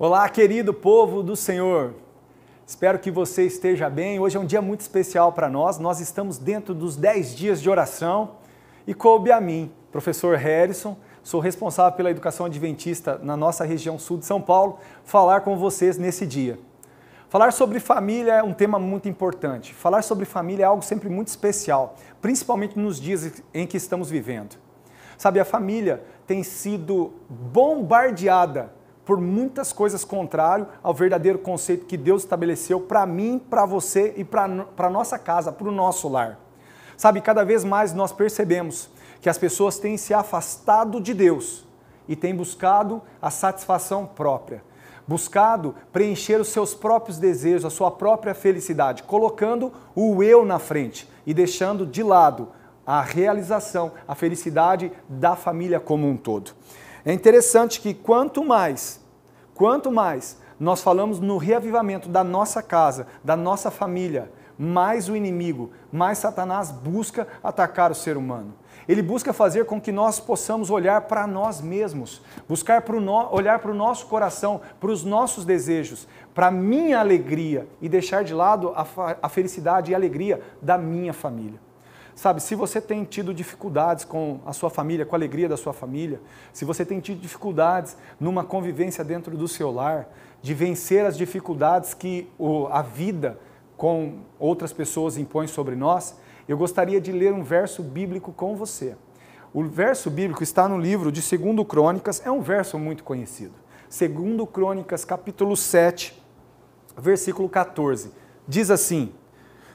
Olá, querido povo do Senhor. Espero que você esteja bem. Hoje é um dia muito especial para nós. Nós estamos dentro dos 10 dias de oração e coube a mim, professor Harrison, sou responsável pela educação adventista na nossa região sul de São Paulo, falar com vocês nesse dia. Falar sobre família é um tema muito importante. Falar sobre família é algo sempre muito especial, principalmente nos dias em que estamos vivendo. Sabe, a família tem sido bombardeada por muitas coisas contrário ao verdadeiro conceito que Deus estabeleceu para mim, para você e para nossa casa, para o nosso lar. Sabe, cada vez mais nós percebemos que as pessoas têm se afastado de Deus e têm buscado a satisfação própria, buscado preencher os seus próprios desejos, a sua própria felicidade, colocando o eu na frente e deixando de lado a realização, a felicidade da família como um todo. É interessante que quanto mais, quanto mais nós falamos no reavivamento da nossa casa, da nossa família, mais o inimigo, mais Satanás busca atacar o ser humano. Ele busca fazer com que nós possamos olhar para nós mesmos, buscar pro no, olhar para o nosso coração, para os nossos desejos, para a minha alegria e deixar de lado a, a felicidade e alegria da minha família. Sabe, se você tem tido dificuldades com a sua família, com a alegria da sua família, se você tem tido dificuldades numa convivência dentro do seu lar, de vencer as dificuldades que a vida com outras pessoas impõe sobre nós, eu gostaria de ler um verso bíblico com você. O verso bíblico está no livro de 2 Crônicas, é um verso muito conhecido. 2 Crônicas, capítulo 7, versículo 14. Diz assim: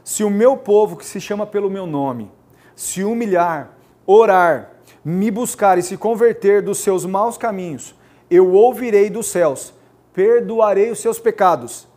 se o meu povo, que se chama pelo meu nome, se humilhar, orar, me buscar e se converter dos seus maus caminhos, eu ouvirei dos céus, perdoarei os seus pecados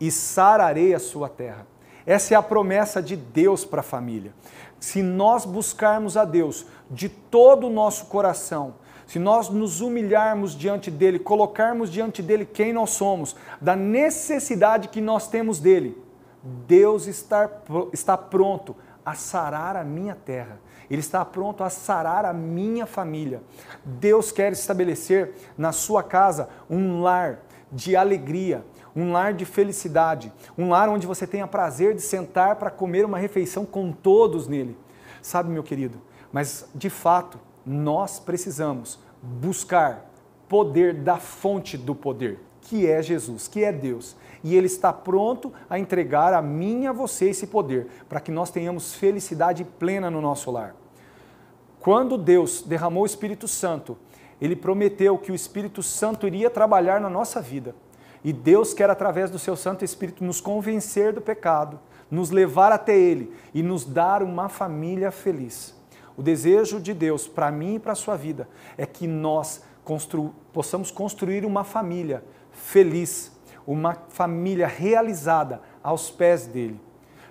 e sararei a sua terra. Essa é a promessa de Deus para a família. Se nós buscarmos a Deus de todo o nosso coração, se nós nos humilharmos diante dele, colocarmos diante dele quem nós somos, da necessidade que nós temos dele, Deus está, está pronto a sarar a minha terra. Ele está pronto a sarar a minha família. Deus quer estabelecer na sua casa um lar de alegria, um lar de felicidade, um lar onde você tenha prazer de sentar para comer uma refeição com todos nele. Sabe, meu querido, mas de fato, nós precisamos buscar poder da fonte do poder que é Jesus, que é Deus. E Ele está pronto a entregar a mim e a você esse poder, para que nós tenhamos felicidade plena no nosso lar. Quando Deus derramou o Espírito Santo, Ele prometeu que o Espírito Santo iria trabalhar na nossa vida. E Deus quer, através do seu Santo Espírito, nos convencer do pecado, nos levar até Ele e nos dar uma família feliz. O desejo de Deus para mim e para a sua vida é que nós constru possamos construir uma família feliz, uma família realizada aos pés dele.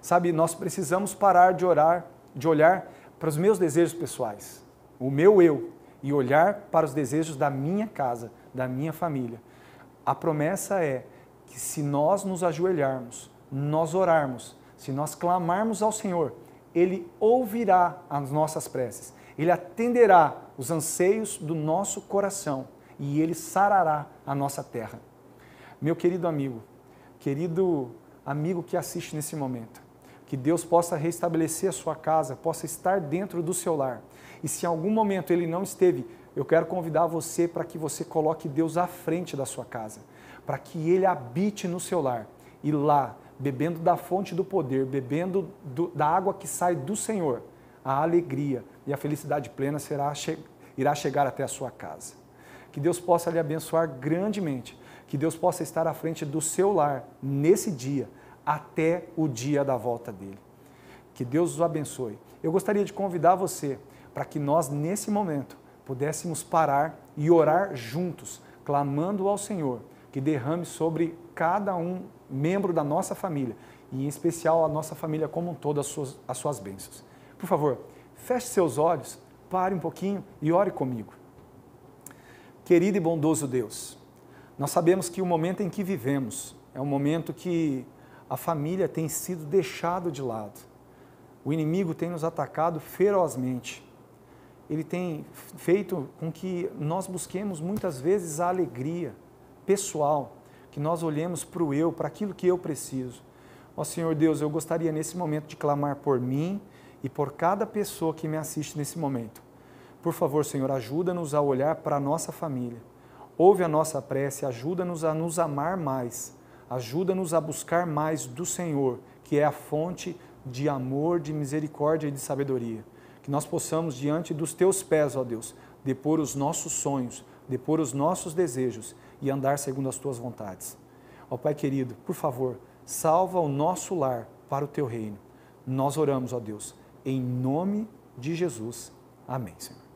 Sabe, nós precisamos parar de orar, de olhar para os meus desejos pessoais, o meu eu, e olhar para os desejos da minha casa, da minha família. A promessa é que se nós nos ajoelharmos, nós orarmos, se nós clamarmos ao Senhor, ele ouvirá as nossas preces ele atenderá os anseios do nosso coração e ele sarará a nossa terra. Meu querido amigo, querido amigo que assiste nesse momento, que Deus possa restabelecer a sua casa, possa estar dentro do seu lar. E se em algum momento ele não esteve, eu quero convidar você para que você coloque Deus à frente da sua casa, para que ele habite no seu lar e lá, bebendo da fonte do poder, bebendo do, da água que sai do Senhor, a alegria e a felicidade plena será, irá chegar até a sua casa. Que Deus possa lhe abençoar grandemente, que Deus possa estar à frente do seu lar nesse dia, até o dia da volta dele. Que Deus os abençoe. Eu gostaria de convidar você para que nós, nesse momento, pudéssemos parar e orar juntos, clamando ao Senhor que derrame sobre cada um membro da nossa família e, em especial, a nossa família como um todo, as suas, as suas bênçãos por favor, feche seus olhos, pare um pouquinho e ore comigo. Querido e bondoso Deus, nós sabemos que o momento em que vivemos é um momento que a família tem sido deixado de lado. O inimigo tem nos atacado ferozmente. Ele tem feito com que nós busquemos muitas vezes a alegria pessoal, que nós olhemos para o eu, para aquilo que eu preciso. Ó Senhor Deus, eu gostaria nesse momento de clamar por mim e por cada pessoa que me assiste nesse momento. Por favor, Senhor, ajuda-nos a olhar para a nossa família. Ouve a nossa prece, ajuda-nos a nos amar mais, ajuda-nos a buscar mais do Senhor, que é a fonte de amor, de misericórdia e de sabedoria. Que nós possamos, diante dos teus pés, ó Deus, depor os nossos sonhos, depor os nossos desejos e andar segundo as tuas vontades. Ó Pai querido, por favor, salva o nosso lar para o teu reino. Nós oramos, ó Deus em nome de Jesus. Amém, Senhor.